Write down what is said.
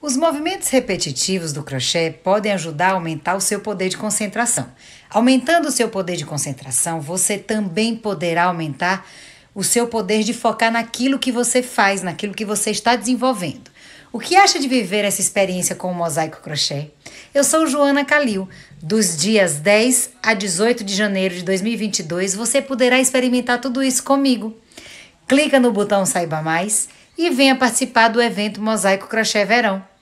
Os movimentos repetitivos do crochê podem ajudar a aumentar o seu poder de concentração. Aumentando o seu poder de concentração, você também poderá aumentar o seu poder de focar naquilo que você faz, naquilo que você está desenvolvendo. O que acha de viver essa experiência com o mosaico crochê? Eu sou Joana Calil. Dos dias 10 a 18 de janeiro de 2022, você poderá experimentar tudo isso comigo. Clica no botão Saiba Mais e venha participar do evento Mosaico Crochê Verão.